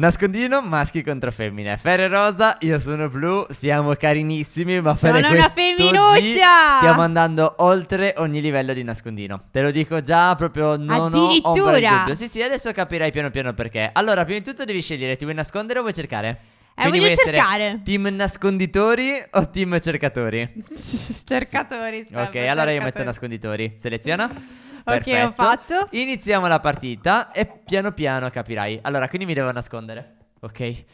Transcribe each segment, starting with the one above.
Nascondino, maschi contro femmine. Ferre rosa, io sono blu, siamo carinissimi, ma Sono fare una questo G femminuccia! stiamo andando oltre ogni livello di nascondino. Te lo dico già, proprio non ho ombra Addirittura! Sì, sì, adesso capirai piano piano perché. Allora, prima di tutto devi scegliere, ti vuoi nascondere o vuoi cercare? Eh, Quindi voglio cercare. Team nasconditori o team cercatori? Cercatori. Ok, allora io metto nasconditori. Seleziona. Ok, ho fatto. Iniziamo la partita e piano piano capirai. Allora, quindi mi devo nascondere. Ok.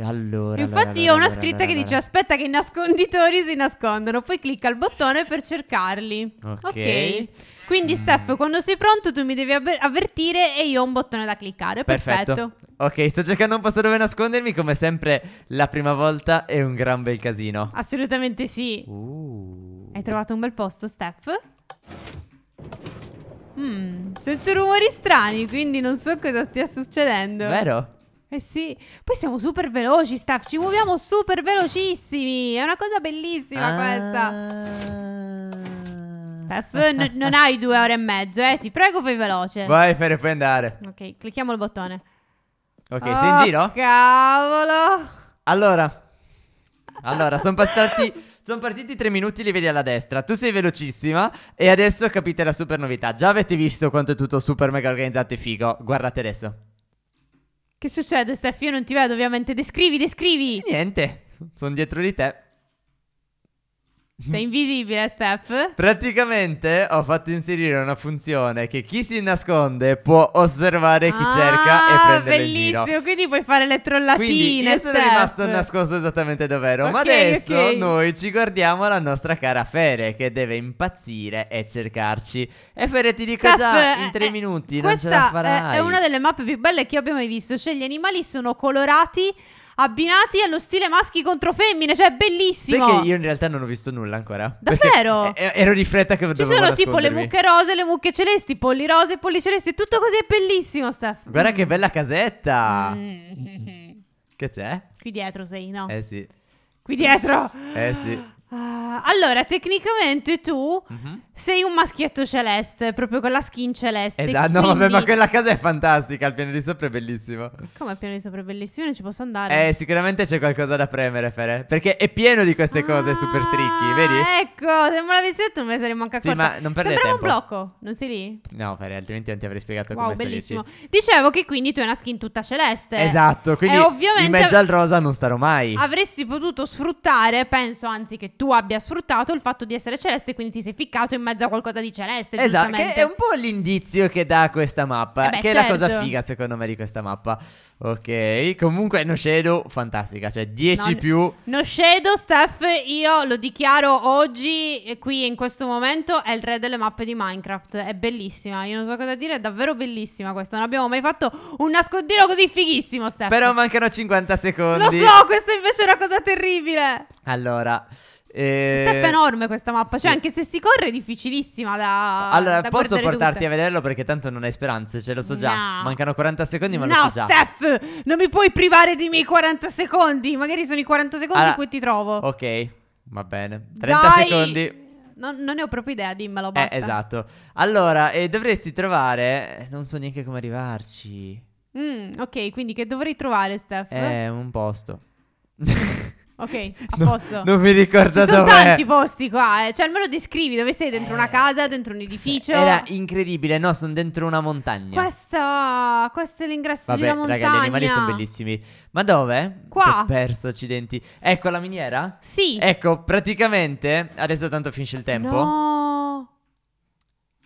Allora, Infatti allora, io ho una allora, scritta che dice aspetta che i nasconditori si nascondono, poi clicca il bottone per cercarli. Ok. okay. Quindi mm. Steph, quando sei pronto tu mi devi avvertire e io ho un bottone da cliccare. Perfetto. Perfetto. Ok, sto cercando un posto dove nascondermi, come sempre la prima volta è un gran bel casino. Assolutamente sì. Uh. Hai trovato un bel posto, Steph? Sento rumori strani, quindi non so cosa stia succedendo. Vero? Eh sì, poi siamo super veloci, staff, ci muoviamo super velocissimi. È una cosa bellissima ah. questa. Staff, n- non hai due ore e mezzo, eh? Ti prego, fai veloce. Vai, Fere, puoi andare. Ok, clicchiamo il bottone. Ok, oh, sei in giro? Oh, cavolo. Allora, allora, sono passati sono partiti tre minuti, li vedi alla destra. Tu sei velocissima e adesso capite la super novità. Già avete visto quanto è tutto super mega organizzato e figo. Guardate adesso. Che succede, Steffi? Io non ti vedo, ovviamente. Descrivi, descrivi. Niente, sono dietro di te. Sei invisibile, Steph. Praticamente ho fatto inserire una funzione che chi si nasconde può osservare chi ah, cerca e ah, prendere in giro. quindi puoi fare le trollatine. Quindi io Steph. sono rimasto nascosto esattamente dove ero. Okay, ma adesso okay. noi ci guardiamo la nostra cara Fere che deve impazzire e cercarci. E Fere ti dico Steph, già in eh, tre eh, minuti non ce la farai. È una delle mappe più belle che io abbia mai visto. Cioè, gli animali sono colorati abbinati allo stile maschi contro femmine, cioè bellissimo. Sai che io in realtà non ho visto nulla ancora. Davvero? Ero di fretta che Ci sono tipo le mucche rose, le mucche celesti, polli rose, polli celesti, tutto così è bellissimo, Steph. Guarda mm. che bella casetta. Mm. Che c'è? Qui dietro sei, no? Eh sì. Qui dietro. Eh sì. Ah, allora, tecnicamente tu mm-hmm. sei un maschietto celeste, proprio con la skin celeste. Esatto, quindi... no, vabbè, ma quella casa è fantastica, il piano di sopra è bellissimo. Come il piano di sopra è bellissimo? Non ci posso andare. Eh, sicuramente c'è qualcosa da premere, Fere, perché è pieno di queste cose ah, super tricky, vedi? Ecco, se me l'avessi detto me ne saremmo anche accorti. Sì, ma non perdere Sembrava tempo. un blocco, non sei lì? No, Fere, altrimenti non ti avrei spiegato wow, come bellissimo. stai lì. Dicevo che quindi tu hai una skin tutta celeste. Esatto, quindi ovviamente in mezzo al rosa non starò mai. Avresti potuto sfruttare, penso anzi che tu tu abbia sfruttato il fatto di essere celeste, quindi ti sei ficcato in mezzo a qualcosa di celeste. Esatto, che è un po' l'indizio che dà questa mappa, eh beh, che certo. è la cosa certo. figa secondo me di questa mappa. Ok, comunque No Shadow, fantastica, cioè 10 no, più. No Shadow, Steph, io lo dichiaro oggi, eh, qui in questo momento, è il re delle mappe di Minecraft. È bellissima, io non so cosa dire, è davvero bellissima questa. Non abbiamo mai fatto un nascondino così fighissimo, Steph. Però mancano 50 secondi. Lo so, questa invece è una cosa terribile. Allora, e... Step è enorme questa mappa, cioè sì. cioè anche se si corre è difficilissima da Allora, da posso portarti tutte. a vederlo perché tanto non hai speranze, ce lo so già. No. Mancano 40 secondi, ma no, lo so già. No, Steph, non mi puoi privare dei miei 40 secondi, magari sono i 40 secondi allora, in cui ti trovo. Ok, va bene. 30 Dai! secondi. Non, non, ne ho proprio idea, dimmelo, basta. Eh, esatto. Allora, eh, dovresti trovare... Eh, non so neanche come arrivarci. Mm, ok, quindi che dovrei trovare, Steph? Eh, un posto. Ok, a no, posto. Non mi ricordo Ci sono dov'è. tanti posti qua, eh. cioè almeno descrivi dove sei, dentro una eh. casa, dentro un edificio. Era incredibile, no, sono dentro una montagna. Questa, questo è l'ingresso Vabbè, di una montagna. Raga, gli animali sono bellissimi. Ma dove? Qua. Ho perso accidenti. Ecco la miniera? Sì. Ecco, praticamente, adesso tanto finisce il tempo. No.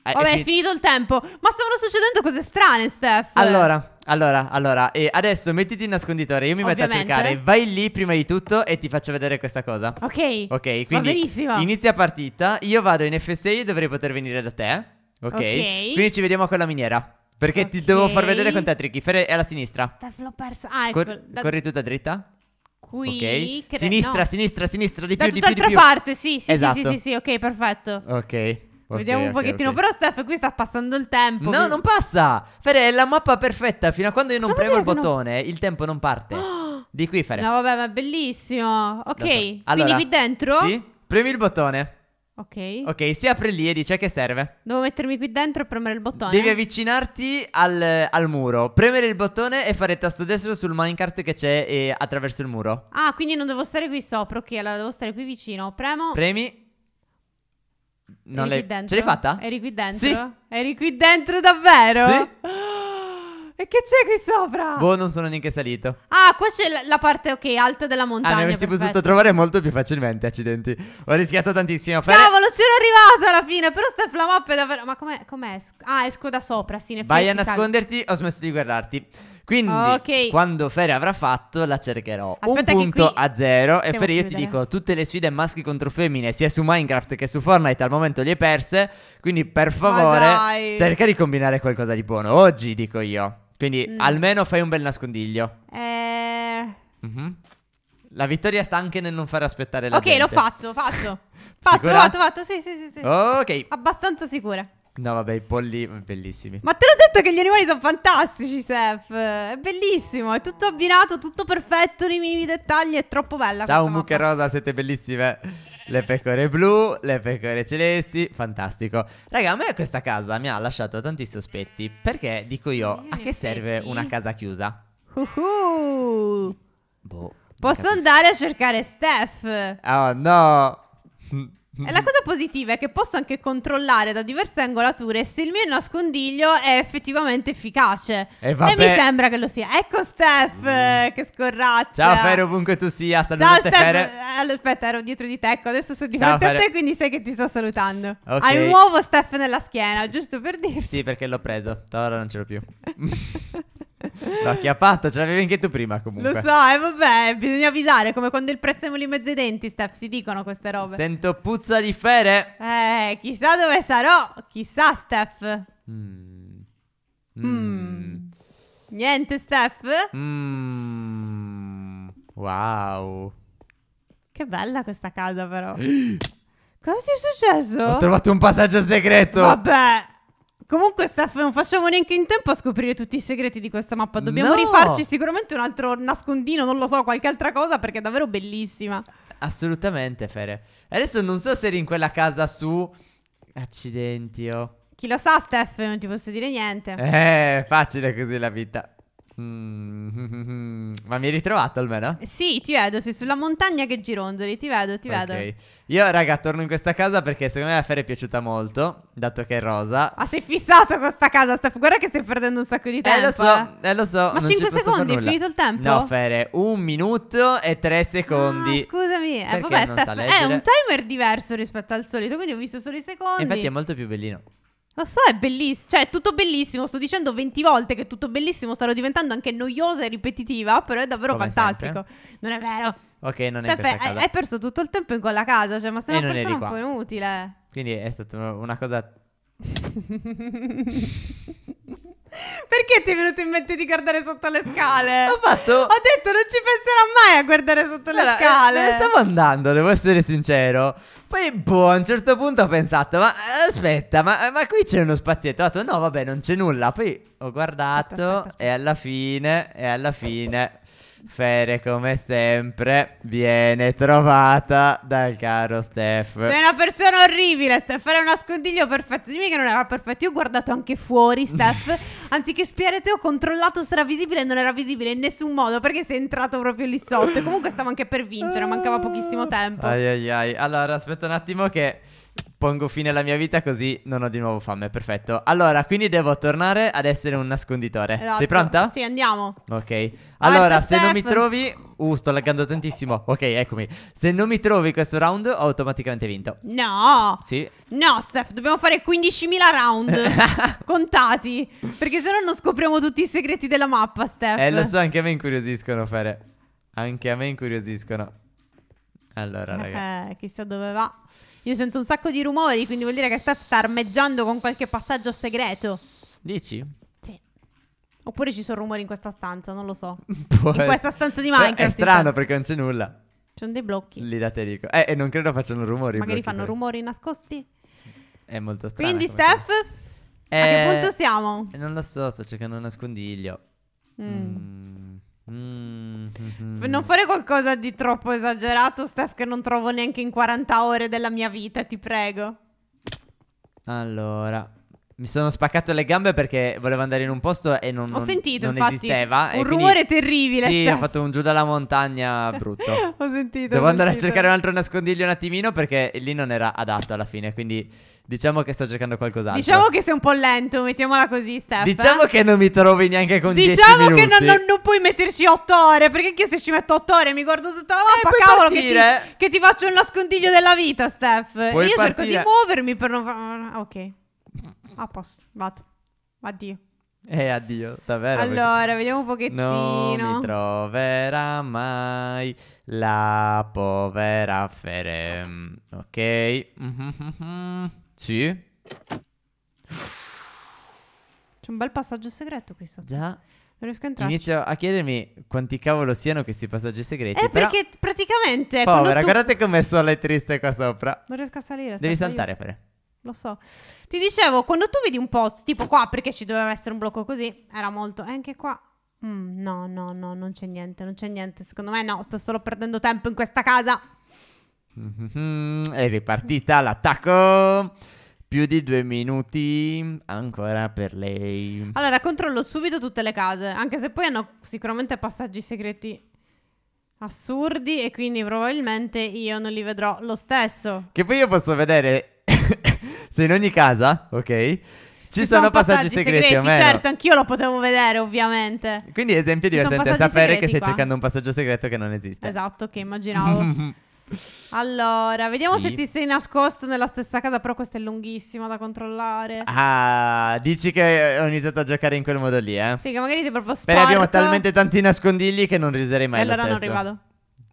Eh, Vabbè, è, fin- è finito il tempo. Ma stavano succedendo cose strane, Steph. Allora, allora, allora, e adesso mettiti in nasconditore, io mi Ovviamente. metto a cercare, vai lì prima di tutto e ti faccio vedere questa cosa. Ok. Ok, quindi inizia partita, io vado in F6 e dovrei poter venire da te. Ok. Quindi ci vediamo con la miniera. Perché okay. ti devo far vedere con te, Tricky. Fer è alla sinistra. Sta flopparsa. Ah, ecco. Cor da... Corri tutta dritta. Qui, okay. sinistra, no. sinistra, sinistra, di da più, di più, di più. Da tutt'altra parte, sì, sì, esatto. sì, sì, sì, sì, ok, perfetto. Ok. Okay, Vediamo un okay, pochettino. Okay. Però, Steph, qui sta passando il tempo. No, mi... non passa. Fede, è la mappa perfetta. Fino a quando io non Cosa premo il bottone, non... il tempo non parte. Oh! Di qui, Fede. No, vabbè, ma bellissimo. Ok, so. allora, quindi qui dentro. Sì, premi il bottone. Ok. Ok, si apre lì e dice che serve. Devo mettermi qui dentro e premere il bottone. Devi avvicinarti al, al muro, premere il bottone e fare tasto destro sul minecart che c'è eh, attraverso il muro. Ah, quindi non devo stare qui sopra, ok, allora devo stare qui vicino. Premo. Premi. Non Eri le... Ce l'hai fatta? Eri qui dentro? Sì. Eri qui dentro davvero? Sì. E che c'è qui sopra? Boh, non sono neanche salito. Ah, qua c'è la, parte, ok, alta della montagna. Ah, mi avresti perfetto. potuto trovare molto più facilmente, accidenti. Ho rischiato tantissimo. Fare... Cavolo, c'ero arrivato alla fine, però sta flamop è davvero... Ma com'è? com'è? Ah, esco da sopra, sì, in Vai a nasconderti, sai. ho smesso di guardarti. Quindi, okay. quando Fere avrà fatto, la cercherò. Aspetta un punto a zero. E Fere, io ti dico: tutte le sfide maschi contro femmine, sia su Minecraft che su Fortnite, al momento le hai perse. Quindi, per favore, cerca di combinare qualcosa di buono. Oggi, dico io. Quindi, mm. almeno fai un bel nascondiglio. Eh. Mm-hmm. La vittoria sta anche nel non far aspettare la Ok, gente. l'ho fatto, fatto. fatto, fatto, fatto, sì, sì, sì, sì. Ok. Abbastanza sicura. No, vabbè, i polli mm, bellissimi. Ma te l'ho detto che gli animali sono fantastici, Steph. È bellissimo, è tutto abbinato, tutto perfetto nei minimi dettagli, è troppo bella. Ciao, mucche rosa, siete bellissime. Le pecore blu, le pecore celesti, fantastico. Raga, a me questa casa mi ha lasciato tanti sospetti, perché dico io, a che serve una casa chiusa? Uhuh. Boh. Posso andare a cercare Steph? Oh no. E la cosa positiva è che posso anche controllare da diverse angolature se il mio nascondiglio è effettivamente efficace. E, eh, e mi sembra che lo sia. Ecco Steph, mm. che scorraccia. Ciao Fere, ovunque tu sia. Saluto Ciao Steph. Fere. Eh, aspetta, ero dietro di te, ecco, adesso sono di fronte a te, quindi sai che ti sto salutando. Okay. Hai un nuovo Steph nella schiena, giusto per dirti. Sì, perché l'ho preso. Da ora non ce l'ho più. L'ha chiappato, ce l'avevi anche tu prima comunque. Lo so, e eh, vabbè, bisogna avvisare, come quando il prezzemolo in mezzo ai denti, Steph, si dicono queste robe. Sento puzza di fere. Eh, chissà dove sarò, chissà Steph. Mm. Mm. Niente Steph? Mm. Wow. Che bella questa casa però. Cosa ti è successo? Ho trovato un passaggio segreto. Vabbè. Comunque, Steph, non facciamo neanche in tempo a scoprire tutti i segreti di questa mappa. Dobbiamo no. rifarci sicuramente un altro nascondino, non lo so, qualche altra cosa perché è davvero bellissima. Assolutamente, Fere. Adesso non so se eri in quella casa su. Accidenti, oh. Chi lo sa, Steph, non ti posso dire niente. Eh, facile così la vita. Mm-hmm. Ma mi hai ritrovato almeno? Sì, ti vedo, sei sulla montagna che gironzoli, ti vedo, ti okay. vedo. Io, raga, torno in questa casa perché secondo me la Fer è piaciuta molto, dato che è rosa. Ma sei fissato con sta casa, sta... guarda che stai perdendo un sacco di tempo. Eh, lo so, eh. eh, lo so. Ma 5 secondi, è finito il tempo? No, Fer, un minuto e 3 secondi. Ah, scusami, eh, vabbè, Steph, è un timer diverso rispetto al solito, quindi ho visto solo i secondi. infatti è molto più bellino. Lo so, è bellissimo. Cioè, è tutto bellissimo. Sto dicendo 20 volte che è tutto bellissimo. Starò diventando anche noiosa e ripetitiva. Però è davvero Come fantastico. Sempre. Non è vero. Ok, non Steph, è vero. Hai perso tutto il tempo in quella casa. Cioè, ma sei e una persona un po' inutile. Quindi è stata una cosa. Perché ti è venuto in mente di guardare sotto le scale? Ho fatto. Ho detto non ci penserò mai a guardare sotto allora, le eh, scale. Me ne stavo andando, devo essere sincero. Poi, boh, a un certo punto ho pensato, ma eh, aspetta, ma, ma qui c'è uno spazietto. Ho detto, no, vabbè, non c'è nulla. Poi ho guardato aspetta, aspetta, e alla fine, e alla fine. Fere, come sempre, viene trovata dal caro Steph. Sei una persona orribile, Steph. Era un nascondiglio perfetto. Dimmi che non era perfetto. Io ho guardato anche fuori, Steph. Anziché spiare te, ho controllato se era visibile e non era visibile in nessun modo perché sei entrato proprio lì sotto. E comunque stavo anche per vincere, mancava pochissimo tempo. Ai ai ai. Allora, aspetta un attimo che... Pongo fine alla mia vita così non ho di nuovo fame, perfetto. Allora, quindi devo tornare ad essere un nasconditore. Esatto. Sei pronta? Sì, andiamo. Ok. Allora, Arte se Steph. non mi trovi... Uh, sto laggando tantissimo. Ok, eccomi. Se non mi trovi questo round, ho automaticamente vinto. No. Sì. No, Steph, dobbiamo fare 15.000 round. contati. Perché se no non scopriamo tutti i segreti della mappa, Steph. Eh, lo so, anche a me incuriosiscono, Fere. Anche a me incuriosiscono. Allora, eh, Eh, chissà dove va. Io sento un sacco di rumori, quindi vuol dire che Steph sta armeggiando con qualche passaggio segreto. Dici? Sì. Oppure ci sono rumori in questa stanza, non lo so. Può in questa stanza di Minecraft. È strano perché non c'è nulla. Ci sono dei blocchi. Lì da te dico. Eh, e non credo facciano rumori. Magari fanno per... rumori nascosti. È molto strano. Quindi, Steph, eh... a che eh, punto siamo? Non lo so, sto cercando un nascondiglio. Mm. Mm. Mm-hmm. Non fare qualcosa di troppo esagerato, Steph, che non trovo neanche in 40 ore della mia vita, ti prego. Allora, mi sono spaccato le gambe perché volevo andare in un posto e non, Ho sentito, non infatti, esisteva. Un rumore quindi, terribile. Sì, sta. ho fatto un giù dalla montagna brutto. ho sentito. Devo ho andare sentito. a cercare un altro nascondiglio un attimino perché lì non era adatto alla fine. Quindi diciamo che sto cercando qualcos'altro. Diciamo che sei un po' lento, mettiamola così, Steph. Diciamo eh? che non mi trovi neanche con diciamo 10 minuti. Diciamo che non, non, non, puoi metterci 8 ore perché io se ci metto 8 ore mi guardo tutta la mappa. Eh, cavolo, che ti, che ti, faccio il nascondiglio della vita, Steph. Puoi io partire. cerco di muovermi per non. Ok. A posto, vado. Addio. Eh, addio, davvero. Allora, perché... vediamo un pochettino. Non mi troverà mai la povera Fere. Ok. Mm-hmm. Sì. C'è un bel passaggio segreto qui sotto. Già. Non riesco a entrare. Inizio a chiedermi quanti cavolo siano questi passaggi segreti. Eh, perché praticamente. Povera, tu... guardate come sono le triste qua sopra. Non riesco a salire. Devi saltare, Fere. Lo so. Ti dicevo, quando tu vedi un post, tipo qua, perché ci doveva essere un blocco così, era molto... E eh, anche qua... Mm, no, no, no, non c'è niente, non c'è niente. Secondo me no, sto solo perdendo tempo in questa casa. Mm-hmm. è ripartita l'attacco. Più di due minuti ancora per lei. Allora, controllo subito tutte le case, anche se poi hanno sicuramente passaggi segreti assurdi e quindi probabilmente io non li vedrò lo stesso. Che poi io posso vedere Se in ogni casa, ok? Ci, ci sono, sono, passaggi, passaggi segreti, segreti o meno. Certo, anch'io lo potevo vedere, ovviamente. Quindi esempio divertente sapere che stai qua. cercando un passaggio segreto che non esiste. Esatto, che immaginavo. Allora, vediamo sì. se ti sei nascosto nella stessa casa, però questa è lunghissima da controllare. Ah, dici che ho iniziato a giocare in quel modo lì, eh? Sì, che magari sei proprio sporco. Però abbiamo talmente tanti nascondigli che non riserei mai e allora non rivado.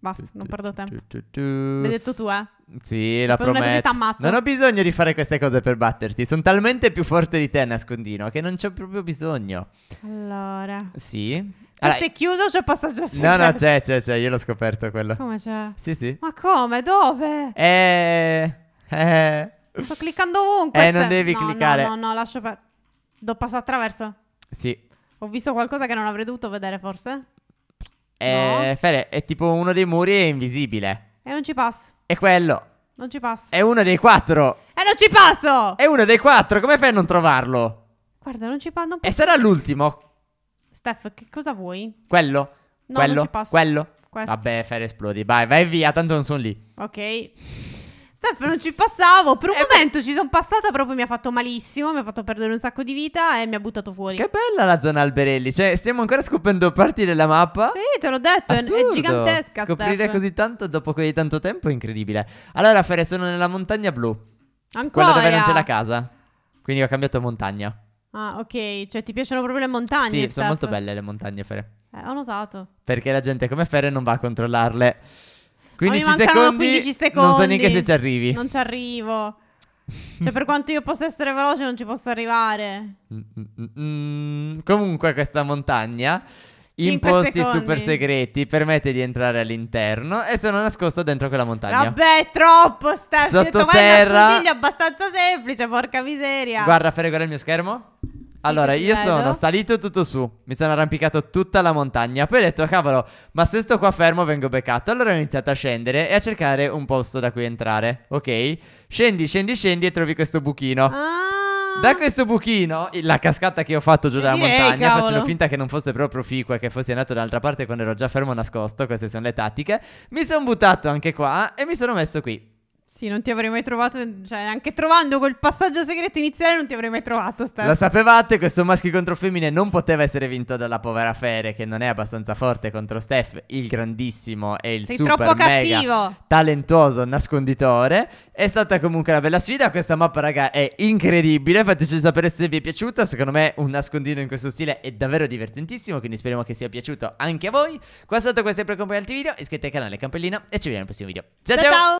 Basta, non perdo tempo. L'hai detto tu, eh? Sì, la per prometto. Non ho bisogno di fare queste cose per batterti. Sono talmente più forte di te, nascondino, che non c'è proprio bisogno. Allora. Sì. Allora, Questo è chiuso o c'è passaggio segreto? No, no, c'è, c'è, c'è. Io l'ho scoperto quello. Come c'è? Sì, sì. Ma come? Dove? Eh... eh. Sto cliccando ovunque. Eh, non devi no, cliccare. No, no, no, lascio per... Do passare attraverso? Sì. Ho visto qualcosa che non avrei dovuto vedere, forse? Eh, no. Fede, è tipo uno dei muri è invisibile. E non ci passo. È quello. Non ci passo. È uno dei quattro. E non ci passo. È uno dei quattro. Come fai a non trovarlo? Guarda, non ci passo. Non e sarà l'ultimo. Steph, che cosa vuoi? Quello. No, quello. Non ci passo. Quello. Questo. Vabbè, Fede, esplodi. Vai, vai via. Tanto non sono lì. Ok. Steph, non ci passavo. Per un eh, momento beh. ci sono passata, proprio mi ha fatto malissimo. Mi ha fatto perdere un sacco di vita e mi ha buttato fuori. Che bella la zona alberelli. Cioè, stiamo ancora scoprendo parti della mappa. Sì, te l'ho detto. È, è, gigantesca. Scoprire Steph. così tanto dopo così tanto tempo è incredibile. Allora, Fere, sono nella montagna blu. Ancora? Quella dove non c'è la casa. Quindi ho cambiato montagna. Ah, ok. Cioè, ti piacciono proprio le montagne? Sì, Steph. sono molto belle le montagne, Fere. Eh, ho notato. Perché la gente come Fere non va a controllarle. 15 ma mi secondi, 15 secondi. Non so neanche se ci arrivi. Non ci arrivo. Cioè, per quanto io possa essere veloce, non ci posso arrivare. Mm, mm, mm, Comunque, questa montagna. In posti secondi. super segreti permette di entrare all'interno e sono nascosto dentro quella montagna. Vabbè, è troppo Steph. Sottoterra. È abbastanza semplice, porca miseria. Guarda, fai regolare il mio schermo. Allora, io sono salito tutto su, mi sono arrampicato tutta la montagna, poi ho detto, cavolo, ma se sto qua fermo vengo beccato. Allora ho iniziato a scendere e a cercare un posto da cui entrare, ok? Scendi, scendi, scendi e trovi questo buchino. Ah! Da questo buchino, la cascata che ho fatto giù dalla montagna, cavolo. facendo finta che non fosse proprio e che fossi andato dall'altra parte quando ero già fermo nascosto, queste sono le tattiche, mi sono buttato anche qua e mi sono messo qui. Sì, non ti avrei mai trovato, cioè anche trovando quel passaggio segreto iniziale non ti avrei mai trovato. Stan. Lo sapevate, questo maschio contro femmine non poteva essere vinto dalla povera Fere che non è abbastanza forte contro Steph, il grandissimo e il Sei super mega cattivo. talentuoso nasconditore. È stata comunque una bella sfida, questa mappa raga è incredibile, fateci sapere se vi è piaciuta, secondo me un nascondino in questo stile è davvero divertentissimo, quindi speriamo che sia piaciuto anche a voi. Qua sotto questo è sempre compagno altri video, iscrivetevi al canale, campellina e ci vediamo nel prossimo video. ciao! ciao. ciao.